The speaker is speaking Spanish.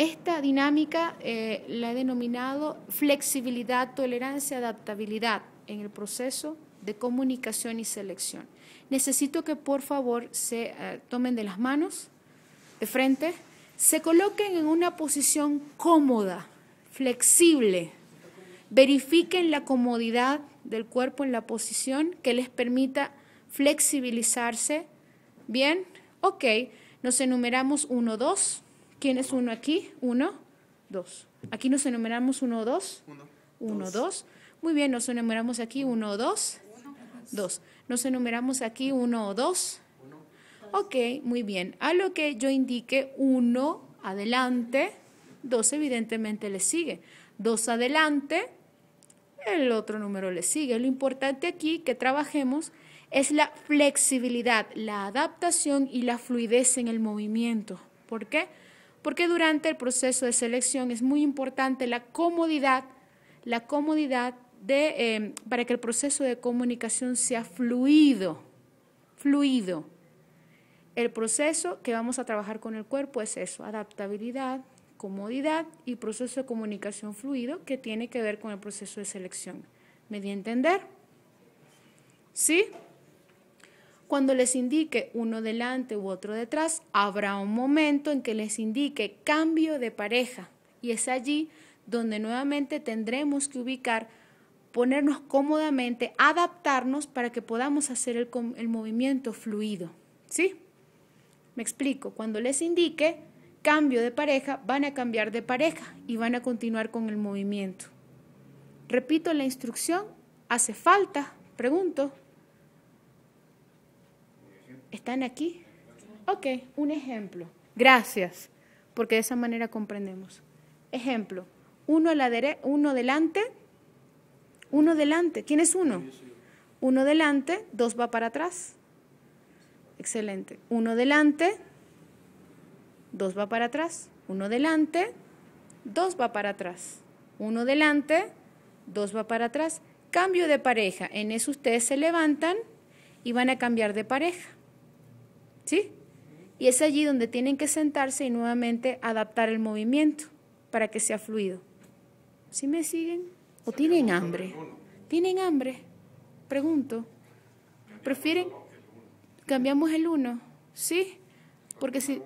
Esta dinámica eh, la he denominado flexibilidad, tolerancia, adaptabilidad en el proceso de comunicación y selección. Necesito que por favor se eh, tomen de las manos, de frente, se coloquen en una posición cómoda, flexible, verifiquen la comodidad del cuerpo en la posición que les permita flexibilizarse. Bien, ok, nos enumeramos uno, dos. ¿Quién es uno aquí? Uno, dos. Aquí nos enumeramos uno, o dos. Uno. Uno, dos. Muy bien, nos enumeramos aquí uno, o dos. Uno, dos. Nos enumeramos aquí uno, o dos. Uno, Ok, muy bien. A lo que yo indique uno adelante, dos evidentemente le sigue. Dos adelante, el otro número le sigue. Lo importante aquí que trabajemos es la flexibilidad, la adaptación y la fluidez en el movimiento. ¿Por qué? porque durante el proceso de selección es muy importante la comodidad, la comodidad em, para que el proceso de comunicación sea fluido, fluido. El proceso que vamos a trabajar con el cuerpo es eso, adaptabilidad, comodidad y proceso de comunicación fluido que tiene que ver con el proceso de selección. ¿Me di a entender? ¿Sí? Cuando les indique uno delante u otro detrás, habrá un momento en que les indique cambio de pareja. Y es allí donde nuevamente tendremos que ubicar, ponernos cómodamente, adaptarnos para que podamos hacer el, movimiento fluido. ¿Sí? Me explico. Cuando les indique cambio de pareja, van a cambiar de pareja y van a continuar con el movimiento. Repito la instrucción. ¿Hace falta? Pregunto. ¿Están aquí? Ok, un ejemplo. Gracias, porque de esa manera comprendemos. Ejemplo, uno, a uno delante, uno delante. ¿Quién es uno? Uno delante, dos va para atrás. Excelente. Uno delante, dos va para atrás. Uno delante, dos va para atrás. Uno delante, dos va para atrás. Cambio de pareja. En eso ustedes se levantan y van a cambiar de pareja. ¿Sí? Y es allí donde tienen que sentarse y nuevamente adaptar el movimiento para que sea fluido. ¿Sí me siguen? ¿O tienen hambre? ¿Tienen hambre? Pregunto. ¿Prefieren? Cambiamos el uno, ¿sí? Porque si